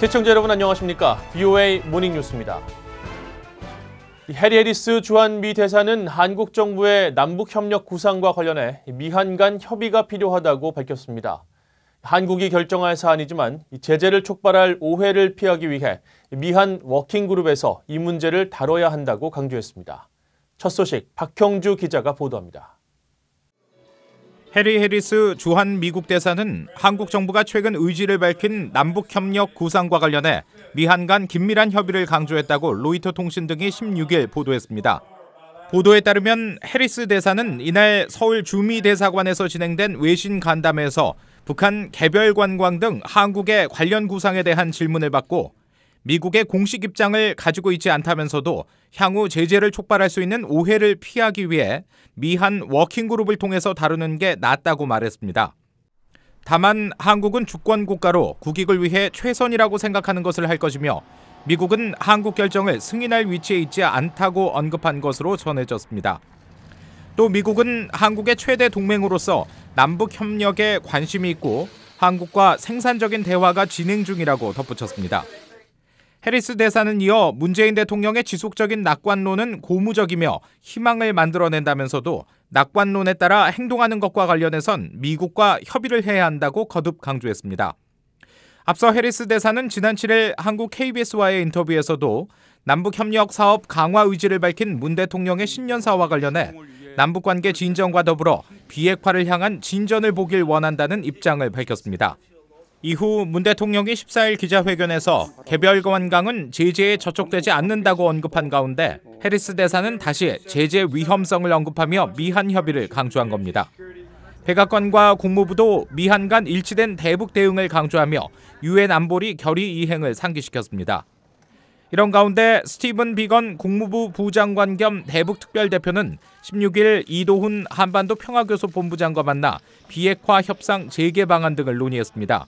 시청자 여러분 안녕하십니까? BOA 모닝뉴스입니다. 해리 해리스 주한미 대사는 한국 정부의 남북협력 구상과 관련해 미한 간 협의가 필요하다고 밝혔습니다. 한국이 결정할 사안이지만 제재를 촉발할 오해를 피하기 위해 미한 워킹그룹에서 이 문제를 다뤄야 한다고 강조했습니다. 첫 소식 박형주 기자가 보도합니다. 해리 해리스 주한 미국 대사는 한국 정부가 최근 의지를 밝힌 남북협력 구상과 관련해 미한 간 긴밀한 협의를 강조했다고 로이터 통신 등이 16일 보도했습니다. 보도에 따르면 해리스 대사는 이날 서울 주미 대사관에서 진행된 외신 간담회에서 북한 개별 관광 등 한국의 관련 구상에 대한 질문을 받고 미국의 공식 입장을 가지고 있지 않다면서도 향후 제재를 촉발할 수 있는 오해를 피하기 위해 미한 워킹그룹을 통해서 다루는 게 낫다고 말했습니다. 다만 한국은 주권국가로 국익을 위해 최선이라고 생각하는 것을 할 것이며 미국은 한국 결정을 승인할 위치에 있지 않다고 언급한 것으로 전해졌습니다. 또 미국은 한국의 최대 동맹으로서 남북 협력에 관심이 있고 한국과 생산적인 대화가 진행 중이라고 덧붙였습니다. 해리스 대사는 이어 문재인 대통령의 지속적인 낙관론은 고무적이며 희망을 만들어낸다면서도 낙관론에 따라 행동하는 것과 관련해선 미국과 협의를 해야 한다고 거듭 강조했습니다. 앞서 해리스 대사는 지난 7일 한국 KBS와의 인터뷰에서도 남북협력 사업 강화 의지를 밝힌 문 대통령의 신년사와 관련해 남북관계 진전과 더불어 비핵화를 향한 진전을 보길 원한다는 입장을 밝혔습니다. 이후 문 대통령이 14일 기자회견에서 개별 관광은 제재에 저촉되지 않는다고 언급한 가운데 해리스 대사는 다시 제재 위험성을 언급하며 미한 협의를 강조한 겁니다. 백악관과 국무부도 미한 간 일치된 대북 대응을 강조하며 유엔 안보리 결의 이행을 상기시켰습니다. 이런 가운데 스티븐 비건 국무부 부장관 겸 대북 특별대표는 16일 이도훈 한반도 평화교섭 본부장과 만나 비핵화 협상 재개 방안 등을 논의했습니다.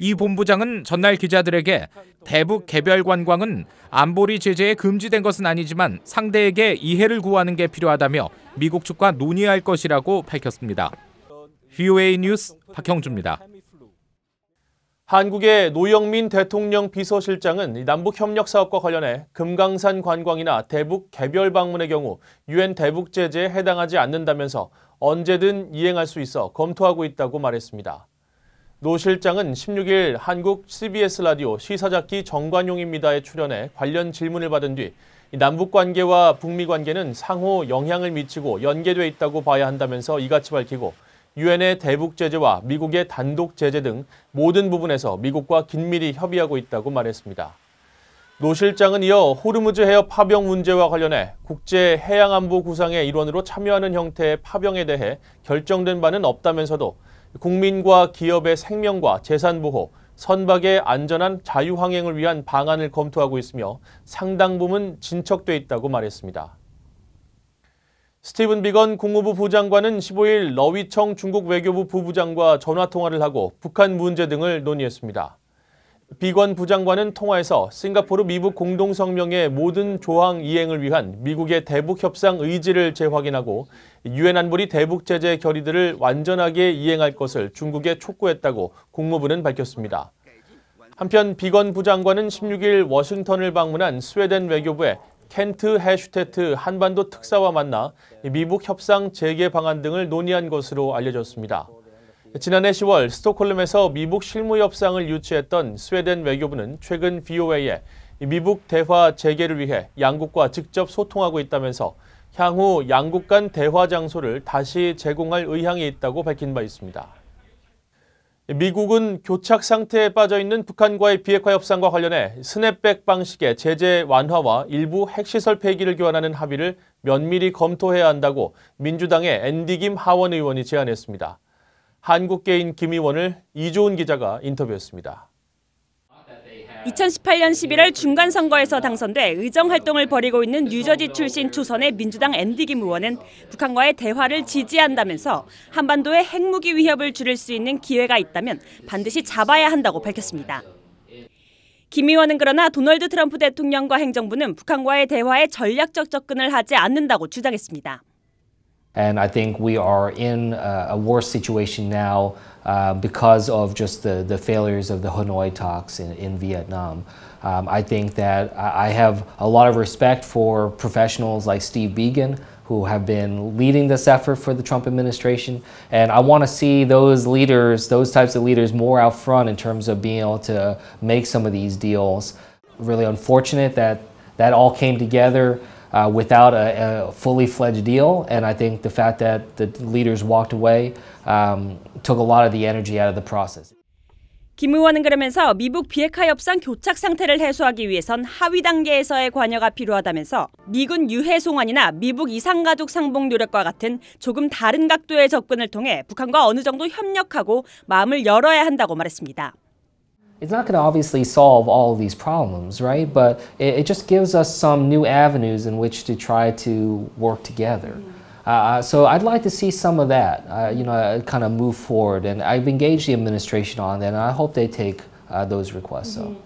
이 본부장은 전날 기자들에게 대북 개별 관광은 안보리 제재에 금지된 것은 아니지만 상대에게 이해를 구하는 게 필요하다며 미국 측과 논의할 것이라고 밝혔습니다. VOA 뉴스 박형주입니다. 한국의 노영민 대통령 비서실장은 남북협력 사업과 관련해 금강산 관광이나 대북 개별 방문의 경우 유엔 대북 제재에 해당하지 않는다면서 언제든 이행할 수 있어 검토하고 있다고 말했습니다. 노 실장은 16일 한국 CBS 라디오 시사잡기 정관용입니다에 출연해 관련 질문을 받은 뒤 남북 관계와 북미 관계는 상호 영향을 미치고 연계돼 있다고 봐야 한다면서 이같이 밝히고 유엔의 대북 제재와 미국의 단독 제재 등 모든 부분에서 미국과 긴밀히 협의하고 있다고 말했습니다. 노 실장은 이어 호르무즈 해협 파병 문제와 관련해 국제 해양안보 구상의 일원으로 참여하는 형태의 파병에 대해 결정된 바는 없다면서도 국민과 기업의 생명과 재산 보호, 선박의 안전한 자유항행을 위한 방안을 검토하고 있으며 상당 부분 진척돼 있다고 말했습니다. 스티븐 비건 국무부 부장관은 15일 러위청 중국 외교부 부부장과 전화통화를 하고 북한 문제 등을 논의했습니다. 비건 부장관은 통화에서 싱가포르 미국 공동성명의 모든 조항 이행을 위한 미국의 대북 협상 의지를 재확인하고 유엔 안보리 대북 제재 결의들을 완전하게 이행할 것을 중국에 촉구했다고 국무부는 밝혔습니다. 한편 비건 부장관은 16일 워싱턴을 방문한 스웨덴 외교부의 켄트 해슈테트 한반도 특사와 만나 미북 협상 재개 방안 등을 논의한 것으로 알려졌습니다. 지난해 10월 스톡홀름에서 미국 실무 협상을 유치했던 스웨덴 외교부는 최근 VOA에 미국 대화 재개를 위해 양국과 직접 소통하고 있다면서 향후 양국 간 대화 장소를 다시 제공할 의향이 있다고 밝힌 바 있습니다. 미국은 교착 상태에 빠져 있는 북한과의 비핵화 협상과 관련해 스냅백 방식의 제재 완화와 일부 핵시설 폐기를 교환하는 합의를 면밀히 검토해야 한다고 민주당의 앤디김 하원 의원이 제안했습니다. 한국개인 김의원을 이조은 기자가 인터뷰했습니다. 2018년 11월 중간 선거에서 당선돼 의정 활동을 벌이고 있는 뉴저지 출신 초선의 민주당 앤디 김 의원은 북한과의 대화를 지지한다면서 한반도의 핵무기 위협을 줄일 수 있는 기회가 있다면 반드시 잡아야 한다고 밝혔습니다. 김 의원은 그러나 도널드 트럼프 대통령과 행정부는 북한과의 대화에 전략적 접근을 하지 않는다고 주장했습니다. And I think we are in a, a worse situation now uh, because of just the, the failures of the Hanoi talks in, in Vietnam. Um, I think that I have a lot of respect for professionals like Steve Began, who have been leading this effort for the Trump administration. And I want to see those leaders, those types of leaders, more out front in terms of being able to make some of these deals. Really unfortunate that that all came together uh, without a, a, fully fledged deal. And I think the fact that the leaders walked away um, took a lot of the energy out of the process. 김 의원은 그러면서 미국 비핵화 협상 교착 상태를 해소하기 위해선 하위 단계에서의 관여가 필요하다면서 미군 유해 송환이나 미국 이상가족 상봉 노력과 같은 조금 다른 각도의 접근을 통해 북한과 어느 정도 협력하고 마음을 열어야 한다고 말했습니다. It's not going to obviously solve all of these problems, right? But it, it, just gives us some new avenues in which to try to work together. Mm-hmm. Uh, uh, so I'd like to see some of that, uh, you know, uh, kind of move forward. And I've engaged the administration on that, and I hope they take uh, those requests mm -hmm.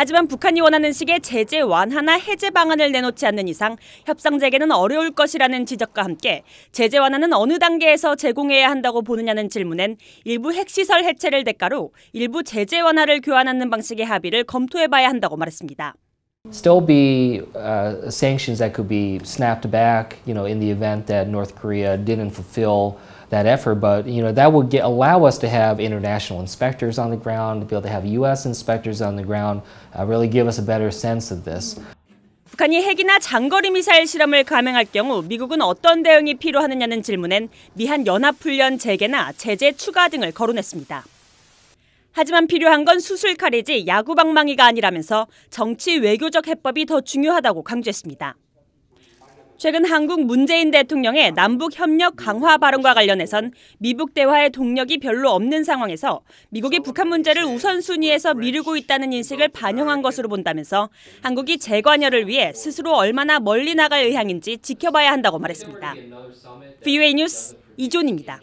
하지만 북한이 원하는 식의 제재 완화나 해제 방안을 내놓지 않는 이상 협상 재개는 어려울 것이라는 지적과 함께 제재 완화는 어느 단계에서 제공해야 한다고 보느냐는 질문엔 일부 핵시설 해체를 대가로 일부 제재 완화를 교환하는 방식의 합의를 검토해봐야 한다고 말했습니다. Still be uh, sanctions that could be snapped back, you know, in the event that North Korea didn't fulfill that effort. But you know that would get, allow us to have international inspectors on the ground, to be able to have U.S. inspectors on the ground, uh, really give us a better sense of this. 북한이 핵이나 장거리 미사일 실험을 감행할 경우 미국은 어떤 대응이 필요하느냐는 질문엔 미한 연합훈련 재개나 제재 추가 등을 거론했습니다. 하지만 필요한 건 수술칼이지 야구방망이가 아니라면서 정치 외교적 해법이 더 중요하다고 강조했습니다. 최근 한국 문재인 대통령의 남북 협력 강화 발언과 관련해선 미북 대화의 동력이 별로 없는 상황에서 미국이 북한 문제를 우선순위에서 미루고 있다는 인식을 반영한 것으로 본다면서 한국이 재관여를 위해 스스로 얼마나 멀리 나갈 의향인지 지켜봐야 한다고 말했습니다. VOA 뉴스 이존입니다.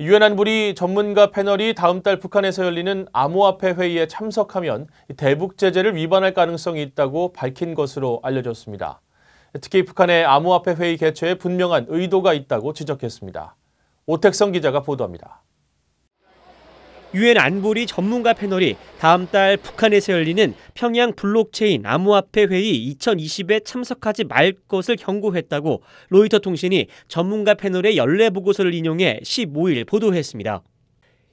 유엔 안보리 전문가 패널이 다음 달 북한에서 열리는 암호화폐 회의에 참석하면 대북 제재를 위반할 가능성이 있다고 밝힌 것으로 알려졌습니다. 특히 북한의 암호화폐 회의 개최에 분명한 의도가 있다고 지적했습니다. 오택성 기자가 보도합니다. 유엔 안보리 전문가 패널이 다음 달 북한에서 열리는 평양 블록체인 암호화폐 회의 2020에 참석하지 말 것을 경고했다고 로이터 통신이 전문가 패널의 연례 보고서를 인용해 15일 보도했습니다.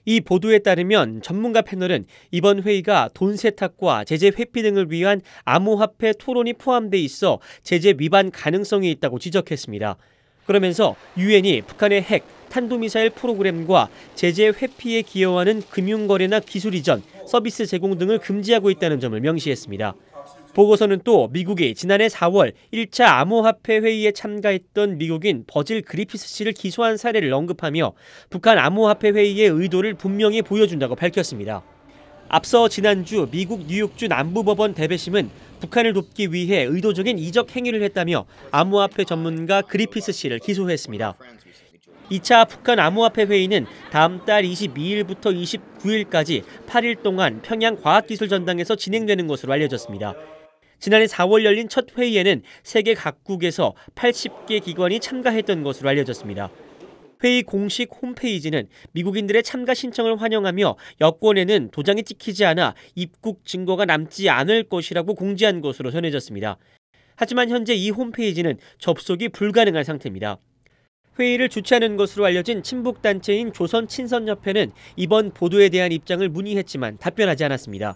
이 보도에 따르면 전문가 패널은 이번 회의가 돈 세탁과 제재 회피 등을 위한 암호화폐 토론이 포함돼 있어 제재 위반 가능성이 있다고 지적했습니다. 그러면서 유엔이 북한의 핵, 탄도미사일 프로그램과 제재 회피에 기여하는 금융거래나 기술 이전, 서비스 제공 등을 금지하고 있다는 점을 명시했습니다. 보고서는 또 미국이 지난해 4월 1차 암호화폐 회의에 참가했던 미국인 버질 그리피스 씨를 기소한 사례를 언급하며 북한 암호화폐 회의의 의도를 분명히 보여준다고 밝혔습니다. 앞서 지난주 미국 뉴욕주 남부법원 대배심은 북한을 돕기 위해 의도적인 이적 행위를 했다며 암호화폐 전문가 그리피스 씨를 기소했습니다. 2차 북한 암호화폐 회의는 다음 달 22일부터 29일까지 8일 동안 평양 과학기술전당에서 진행되는 것으로 알려졌습니다. 지난해 4월 열린 첫 회의에는 세계 각국에서 80개 기관이 참가했던 것으로 알려졌습니다. 회의 공식 홈페이지는 미국인들의 참가 신청을 환영하며 여권에는 도장이 찍히지 않아 입국 증거가 남지 않을 것이라고 공지한 것으로 전해졌습니다. 하지만 현재 이 홈페이지는 접속이 불가능한 상태입니다. 회의를 주최하는 것으로 알려진 친북 단체인 조선 친선협회는 이번 보도에 대한 입장을 문의했지만 답변하지 않았습니다.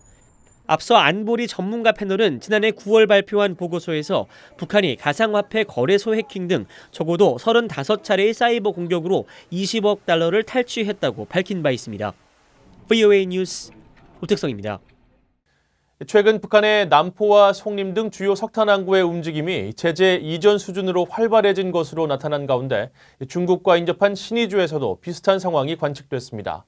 앞서 안보리 전문가 패널은 지난해 9월 발표한 보고서에서 북한이 가상화폐 거래소 해킹 등 적어도 35차례의 사이버 공격으로 20억 달러를 탈취했다고 밝힌 바 있습니다. VOA 뉴스 오택성입니다. 최근 북한의 남포와 송림 등 주요 석탄 항구의 움직임이 제재 이전 수준으로 활발해진 것으로 나타난 가운데 중국과 인접한 신의주에서도 비슷한 상황이 관측됐습니다.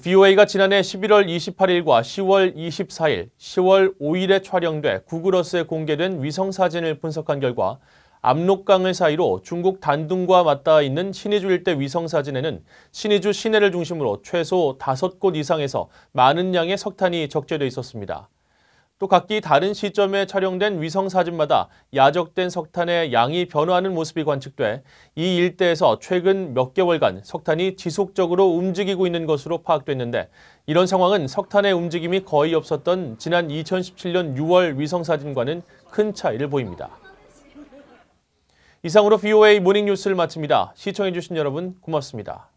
VOA가 지난해 11월 28일과 10월 24일, 10월 5일에 촬영돼 구글어스에 공개된 위성사진을 분석한 결과 압록강을 사이로 중국 단둥과 맞닿아 있는 신의주 일대 위성사진에는 신의주 시내를 중심으로 최소 5곳 이상에서 많은 양의 석탄이 적재되어 있었습니다. 또 각기 다른 시점에 촬영된 위성 사진마다 야적된 석탄의 양이 변화하는 모습이 관측돼 이 일대에서 최근 몇 개월간 석탄이 지속적으로 움직이고 있는 것으로 파악됐는데 이런 상황은 석탄의 움직임이 거의 없었던 지난 2017년 6월 위성 사진과는 큰 차이를 보입니다. 이상으로 VOA 모닝뉴스를 마칩니다. 시청해주신 여러분 고맙습니다.